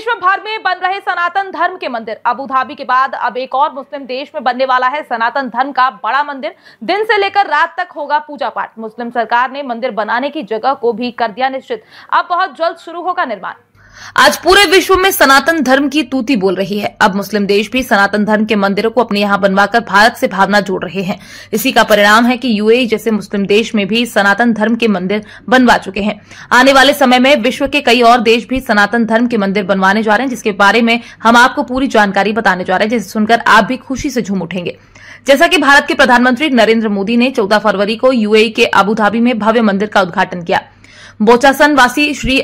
विश्व भर में बन रहे सनातन धर्म के मंदिर अबू धाबी के बाद अब एक और मुस्लिम देश में बनने वाला है सनातन धर्म का बड़ा मंदिर दिन से लेकर रात तक होगा पूजा पाठ मुस्लिम सरकार ने मंदिर बनाने की जगह को भी कर दिया निश्चित अब बहुत जल्द शुरू होगा निर्माण आज पूरे विश्व में सनातन धर्म की तूती बोल रही है अब मुस्लिम देश भी सनातन धर्म के मंदिरों को अपने यहां बनवाकर भारत से भावना जोड़ रहे हैं इसी का परिणाम है कि यूएई जैसे मुस्लिम देश में भी सनातन धर्म के मंदिर बनवा चुके हैं आने वाले समय में विश्व के कई और देश भी सनातन धर्म के मंदिर बनवाने जा रहे हैं जिसके बारे में हम आपको पूरी जानकारी बताने जा रहे हैं जिसे सुनकर आप भी खुशी से झूम उठेंगे जैसा कि भारत के प्रधानमंत्री नरेंद्र मोदी ने चौदह फरवरी को यूएई के अबुधाबी में भव्य मंदिर का उद्घाटन किया बोचासन वासी श्री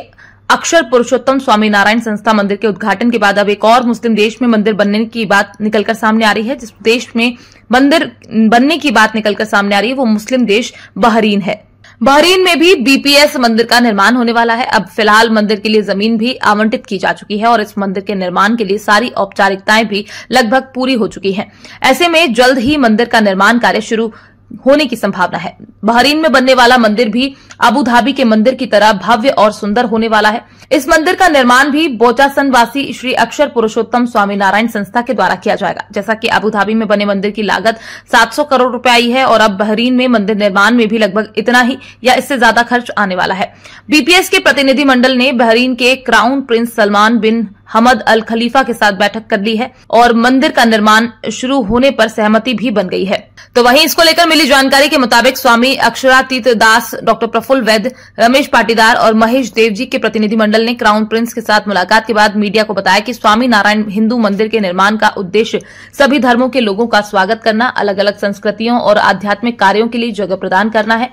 अक्षर पुरुषोत्तम स्वामीनारायण संस्था मंदिर के उद्घाटन के बाद अब एक और मुस्लिम देश में मंदिर बनने की बात निकलकर सामने आ रही है जिस देश में मंदिर बनने की बात निकलकर सामने आ रही है वो मुस्लिम देश बहरीन है बहरीन में भी बीपीएस मंदिर का निर्माण होने वाला है अब फिलहाल मंदिर के लिए जमीन भी आवंटित की जा चुकी है और इस मंदिर के निर्माण के लिए सारी औपचारिकताएं भी लगभग पूरी हो चुकी हैं ऐसे में जल्द ही मंदिर का निर्माण कार्य शुरू होने की संभावना है बहरीन में बनने वाला मंदिर भी अबू धाबी के मंदिर की तरह भव्य और सुंदर होने वाला है इस मंदिर का निर्माण भी बोचासन वासी श्री अक्षर पुरुषोत्तम स्वामी नारायण संस्था के द्वारा किया जाएगा जैसा कि अबू धाबी में बने मंदिर की लागत 700 करोड़ रुपए आई है और अब बहरीन में मंदिर निर्माण में भी लगभग इतना ही या इससे ज्यादा खर्च आने वाला है बीपीएस के प्रतिनिधि मंडल ने बहरीन के crown prince Salman bin Hamad Al Khalifa के साथ बैठक कर ली है और मंदिर का निर्माण शुरू होने पर सहमति भी बन गई है तो वहीं इसको लेकर मिली जानकारी के मुताबिक स्वामी अक्षरातीत दास डॉक्टर प्रफुल्ल वैद्य रमेश पाटीदार और महेश देव जी के प्रतिनिधिमंडल ने क्राउन प्रिंस के साथ मुलाकात के बाद मीडिया को बताया कि स्वामी नारायण हिंदू मंदिर के निर्माण का उद्देश्य सभी धर्मों के लोगों का स्वागत करना अलग अलग संस्कृतियों और आध्यात्मिक कार्यों के लिए जगह प्रदान करना है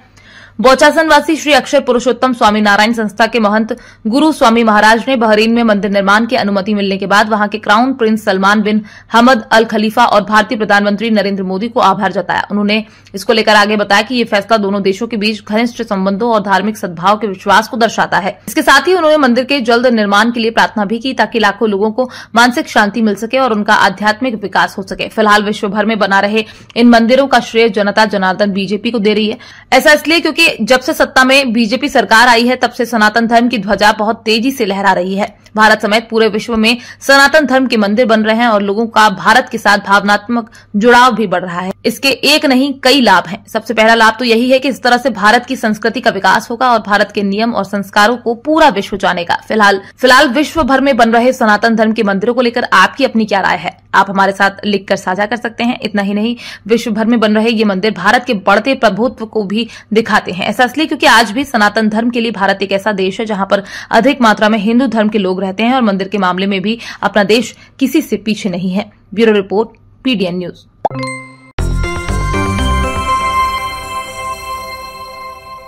बोचासन वासी श्री अक्षय पुरुषोत्तम स्वामी नारायण संस्था के महंत गुरु स्वामी महाराज ने बहरीन में मंदिर निर्माण की अनुमति मिलने के बाद वहां के crown prince Salman bin Hamad Al Khalifa और भारतीय प्रधानमंत्री नरेंद्र मोदी को आभार जताया उन्होंने इसको लेकर आगे बताया कि यह फैसला दोनों देशों के बीच घनिष्ठ संबंधों और धार्मिक सद्भाव के विश्वास को दर्शाता है इसके साथ ही उन्होंने मंदिर के जल्द निर्माण के लिए प्रार्थना भी की ताकि लाखों लोगों को मानसिक शांति मिल सके और उनका आध्यात्मिक विकास हो सके फिलहाल विश्वभर में बना रहे इन मंदिरों का श्रेय जनता जनार्दन बीजेपी को दे रही है ऐसा इसलिए क्योंकि कि जब से सत्ता में बीजेपी सरकार आई है तब से सनातन धर्म की ध्वजा बहुत तेजी से लहरा रही है भारत समेत पूरे विश्व में सनातन धर्म के मंदिर बन रहे हैं और लोगों का भारत के साथ भावनात्मक जुड़ाव भी बढ़ रहा है इसके एक नहीं कई लाभ हैं सबसे पहला लाभ तो यही है कि इस तरह से भारत की संस्कृति का विकास होगा और भारत के नियम और संस्कारों को पूरा विश्व जानेगा फिलहाल फिलहाल विश्व भर में बन रहे सनातन धर्म के मंदिरों को लेकर आपकी अपनी क्या राय है आप हमारे साथ लिखकर साझा कर सकते हैं इतना ही नहीं विश्व भर में बन रहे ये मंदिर भारत के बढ़ते प्रभुत्व को भी दिखाते हैं ऐसा इसलिए क्योंकि आज भी सनातन धर्म के लिए भारत एक ऐसा देश है जहां पर अधिक मात्रा में हिंदू धर्म के लोग रहते हैं और मंदिर के मामले में भी अपना देश किसी से पीछे नहीं है ब्यूरो रिपोर्ट पीडीएन न्यूज